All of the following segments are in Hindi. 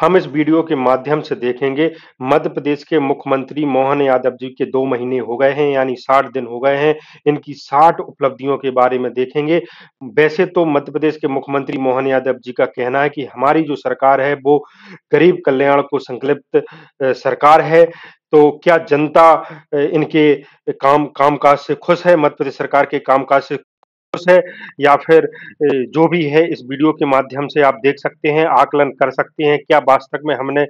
हम इस वीडियो के माध्यम से देखेंगे मध्य प्रदेश के मुख्यमंत्री मोहन यादव जी के दो महीने हो गए हैं यानी साठ दिन हो गए हैं इनकी साठ उपलब्धियों के बारे में देखेंगे वैसे तो मध्य प्रदेश के मुख्यमंत्री मोहन यादव जी का कहना है कि हमारी जो सरकार है वो गरीब कल्याण को संकल्पित सरकार है तो क्या जनता इनके काम कामकाज से खुश है मध्य प्रदेश सरकार के कामकाज से है या फिर जो भी है इस वीडियो के माध्यम से आप देख सकते हैं आकलन कर सकते हैं क्या वास्तव में हमने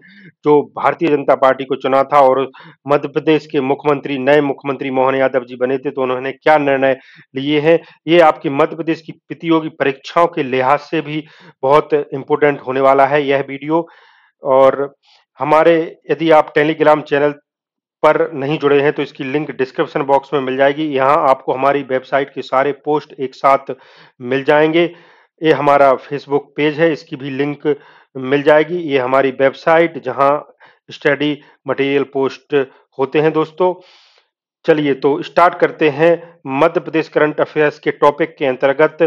जो भारतीय जनता पार्टी को चुना था और मध्य प्रदेश के मुख्यमंत्री नए मुख्यमंत्री मोहन यादव जी बने थे तो उन्होंने क्या निर्णय लिए हैं ये आपकी मध्य प्रदेश की प्रतियोगी परीक्षाओं के लिहाज से भी बहुत इम्पोर्टेंट होने वाला है यह वीडियो और हमारे यदि आप टेलीग्राम चैनल पर नहीं जुड़े हैं तो इसकी लिंक डिस्क्रिप्शन बॉक्स में मिल जाएगी यहाँ आपको हमारी वेबसाइट के सारे पोस्ट एक साथ मिल जाएंगे ये हमारा फेसबुक पेज है इसकी भी लिंक मिल जाएगी ये हमारी वेबसाइट जहाँ स्टडी मटेरियल पोस्ट होते हैं दोस्तों चलिए तो स्टार्ट करते हैं मध्य प्रदेश करंट अफेयर्स के टॉपिक के अंतर्गत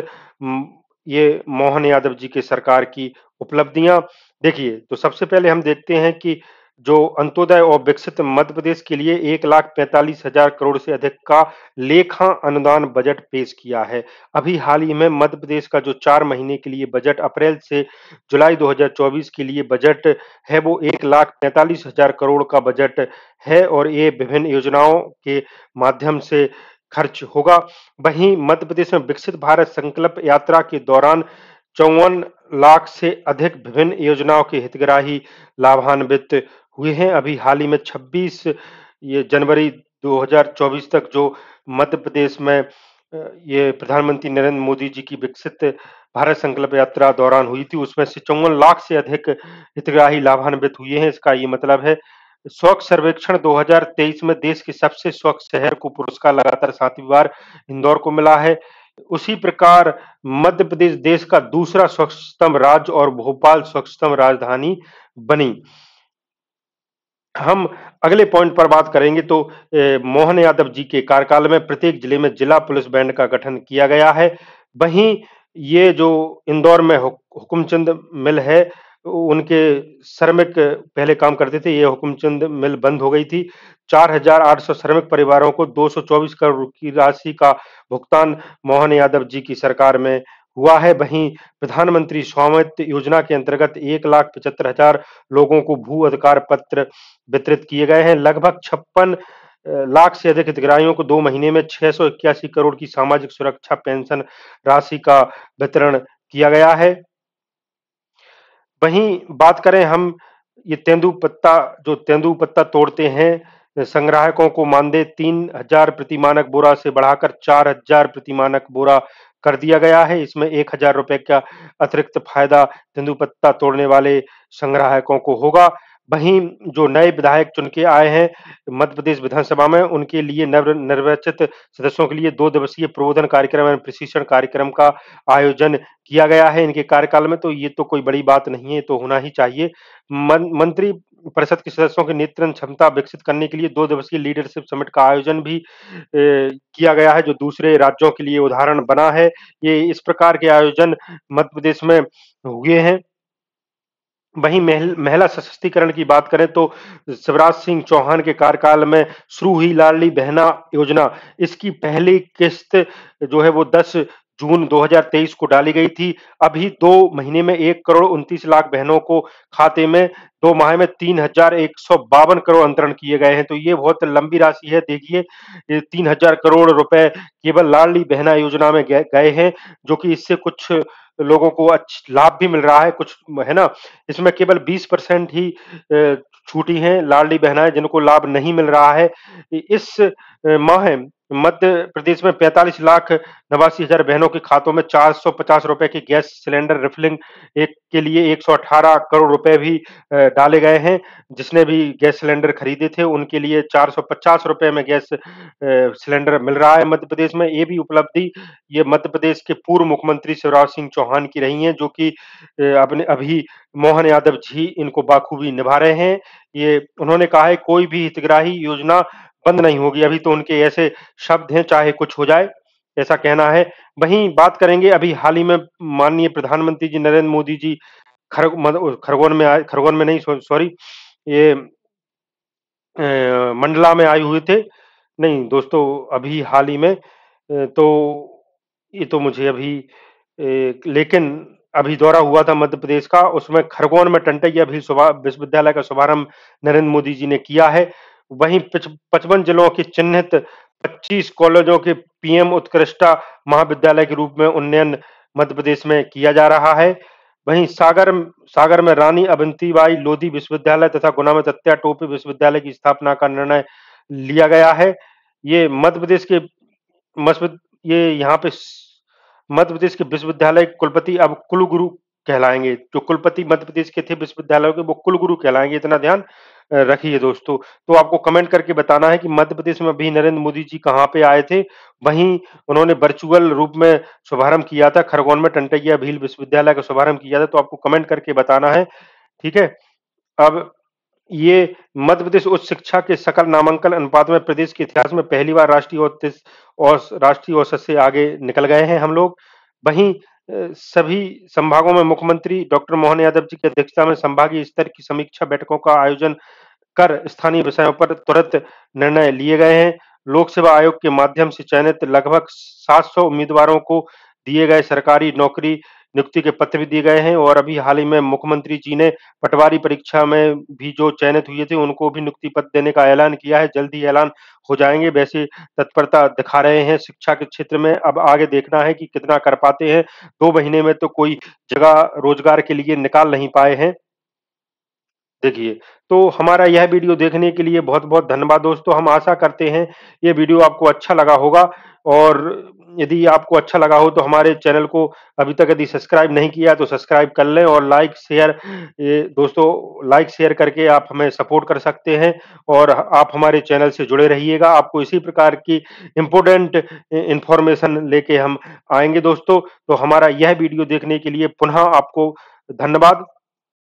ये मोहन यादव जी के सरकार की उपलब्धियां देखिए तो सबसे पहले हम देखते हैं कि जो अंत्योदय और विकसित मध्य प्रदेश के लिए एक लाख पैंतालीस हजार करोड़ से अधिक का लेखा अनुदान बजट पेश किया है अभी हाल ही में मध्य प्रदेश का जो चार महीने के लिए बजट अप्रैल से जुलाई 2024 के लिए बजट है वो एक लाख पैंतालीस हजार करोड़ का बजट है और ये विभिन्न योजनाओं के माध्यम से खर्च होगा वहीं मध्य प्रदेश में विकसित भारत संकल्प यात्रा के दौरान चौवन लाख से अधिक विभिन्न योजनाओं के हितग्राही लाभान्वित हुए हैं अभी हाल ही में 26 ये जनवरी 2024 तक जो मध्य प्रदेश में ये प्रधानमंत्री नरेंद्र मोदी जी की विकसित भारत संकल्प यात्रा दौरान हुई थी उसमें से चौवन लाख से अधिक हितग्राही लाभान्वित हुए हैं इसका ये मतलब है स्वच्छ सर्वेक्षण 2023 में देश के सबसे स्वच्छ शहर को पुरस्कार लगातार सातवीं बार इंदौर को मिला है उसी प्रकार मध्य प्रदेश देश का दूसरा स्वच्छतम राज्य और भोपाल स्वच्छतम राजधानी बनी हम अगले पॉइंट पर बात करेंगे तो ए, मोहन यादव जी के कार्यकाल में प्रत्येक जिले में जिला पुलिस बैंड का गठन किया गया है वहीं ये जो इंदौर में हुक, हुकुमचंद मिल है उनके श्रमिक पहले काम करते थे ये हुकुमचंद मिल बंद हो गई थी 4,800 श्रमिक परिवारों को 224 करोड़ की राशि का भुगतान मोहन यादव जी की सरकार में हुआ है वहीं प्रधानमंत्री स्वामित्व योजना के अंतर्गत एक लाख पचहत्तर हजार लोगों को भू अधिकार पत्र वितरित किए गए हैं लगभग छप्पन लाख से अधिक हितग्राहियों को दो महीने में छह करोड़ की सामाजिक सुरक्षा पेंशन राशि का वितरण किया गया है वहीं बात करें हम ये तेंदु पत्ता जो तेंदु पत्ता तोड़ते हैं संग्राहकों को मानदेय तीन हजार प्रति मानक बोरा से बढ़ाकर चार हजार प्रति मानक बोरा कर दिया गया है इसमें एक हजार रुपए का अतिरिक्त फायदा तेंदुपत्ता तोड़ने वाले संग्राहकों को होगा वहीं जो नए विधायक चुन के आए हैं मध्य प्रदेश विधानसभा में उनके लिए नव निर्वाचित सदस्यों के लिए दो दिवसीय प्रबोधन कार्यक्रम एवं प्रशिक्षण कार्यक्रम का आयोजन किया गया है इनके कार्यकाल में तो ये तो कोई बड़ी बात नहीं है तो होना ही चाहिए मन, मंत्री परिषद के सदस्यों की नियंत्रण क्षमता विकसित करने के लिए दो दिवसीय लीडरशिप समिट का आयोजन भी किया गया है जो दूसरे राज्यों के लिए उदाहरण बना है ये इस प्रकार के आयोजन मध्य प्रदेश में हुए हैं वहीं महिला सशक्तिकरण की बात करें तो शिवराज सिंह चौहान के कार्यकाल में शुरू हुई लाडली बहना योजना इसकी पहली किस्त जो है वो दस जून 2023 को डाली गई थी अभी दो महीने में एक करोड़ उनतीस लाख बहनों को खाते में दो माह में तीन हजार एक सौ बावन करोड़ अंतरण किए गए हैं तो ये बहुत लंबी राशि है देखिए तीन हजार करोड़ रुपए केवल लाडली बहना योजना में गए हैं जो कि इससे कुछ लोगों को अच्छा लाभ भी मिल रहा है कुछ है ना इसमें केवल बीस परसेंट ही छूटी हैं लाडली बहनाएं जिनको लाभ नहीं मिल रहा है इस माह मध्य प्रदेश में 45 लाख नवासी हजार बहनों के खातों में 450 रुपए के गैस सिलेंडर रिफिलिंग एक के लिए 118 करोड़ रुपए भी डाले गए हैं जिसने भी गैस सिलेंडर खरीदे थे उनके लिए 450 रुपए में गैस सिलेंडर मिल रहा है मध्य प्रदेश में ये भी उपलब्धि ये मध्य प्रदेश के पूर्व मुख्यमंत्री शिवराज सिंह चौहान की रही है जो की अपने अभी मोहन यादव जी इनको बाखूबी निभा रहे हैं ये उन्होंने कहा है कोई भी हितग्राही योजना बंद नहीं होगी अभी तो उनके ऐसे शब्द हैं चाहे कुछ हो जाए ऐसा कहना है वहीं बात करेंगे अभी हाल ही में माननीय प्रधानमंत्री जी नरेंद्र मोदी जी खरग खरगोन में आए खरगोन में नहीं सॉरी ये मंडला में आए हुए थे नहीं दोस्तों अभी हाल ही में तो ये तो मुझे अभी लेकिन अभी दौरा हुआ था मध्य प्रदेश का उसमें खरगोन में टंटैया भील विश्वविद्यालय का शुभारंभ नरेंद्र मोदी जी ने किया है वहीं पचपन जिलों की चिन्हित 25 कॉलेजों के पीएम उत्कृष्टा महाविद्यालय के रूप में उन्नयन मध्य प्रदेश में किया जा रहा है वहीं सागर सागर में रानी बाई लोधी विश्वविद्यालय तथा गुना में तत्या टोपी विश्वविद्यालय की स्थापना का निर्णय लिया गया है ये मध्य प्रदेश के ये यहाँ पे मध्य प्रदेश के विश्वविद्यालय कुलपति अब कुलगुरु कहलाएंगे जो कुलपति मध्य प्रदेश के थे विश्वविद्यालयों के वो कुलगुरु कहलाएंगे इतना ध्यान रखिए दोस्तों तो आपको कमेंट करके बताना है कि मध्य प्रदेश में अभी नरेंद्र मोदी जी कहाँ पे आए थे वहीं उन्होंने वर्चुअल रूप में शुभारंभ किया था खरगोन में टंटैया भील विश्वविद्यालय का शुभारंभ किया था तो आपको कमेंट करके बताना है ठीक है अब ये मध्य प्रदेश उच्च शिक्षा के सकल नामांकन अनुपात में प्रदेश के इतिहास में पहली बार राष्ट्रीय और राष्ट्रीय औसत से आगे निकल गए हैं हम लोग वहीं सभी संभागों में मुख्यमंत्री डॉक्टर मोहन यादव जी की अध्यक्षता में संभागीय स्तर की समीक्षा बैठकों का आयोजन कर स्थानीय विषयों पर तुरंत निर्णय लिए गए हैं लोक सेवा आयोग के माध्यम से चयनित लगभग 700 उम्मीदवारों को दिए गए सरकारी नौकरी नियुक्ति के पत्र भी दिए गए हैं और अभी हाल ही में मुख्यमंत्री जी ने पटवारी परीक्षा में भी जो चयनित हुए थे उनको भी नियुक्ति पत्र देने का ऐलान किया है जल्द ही ऐलान हो जाएंगे वैसी तत्परता दिखा रहे हैं शिक्षा के क्षेत्र में अब आगे देखना है कि कितना कर पाते हैं दो महीने में तो कोई जगह रोजगार के लिए निकाल नहीं पाए हैं देखिए तो हमारा यह वीडियो देखने के लिए बहुत बहुत धन्यवाद दोस्तों हम आशा करते हैं ये वीडियो आपको अच्छा लगा होगा और यदि आपको अच्छा लगा हो तो हमारे चैनल को अभी तक यदि सब्सक्राइब नहीं किया तो सब्सक्राइब कर लें और लाइक शेयर दोस्तों लाइक शेयर करके आप हमें सपोर्ट कर सकते हैं और आप हमारे चैनल से जुड़े रहिएगा आपको इसी प्रकार की इम्पोर्टेंट इन्फॉर्मेशन लेके हम आएंगे दोस्तों तो हमारा यह वीडियो देखने के लिए पुनः आपको धन्यवाद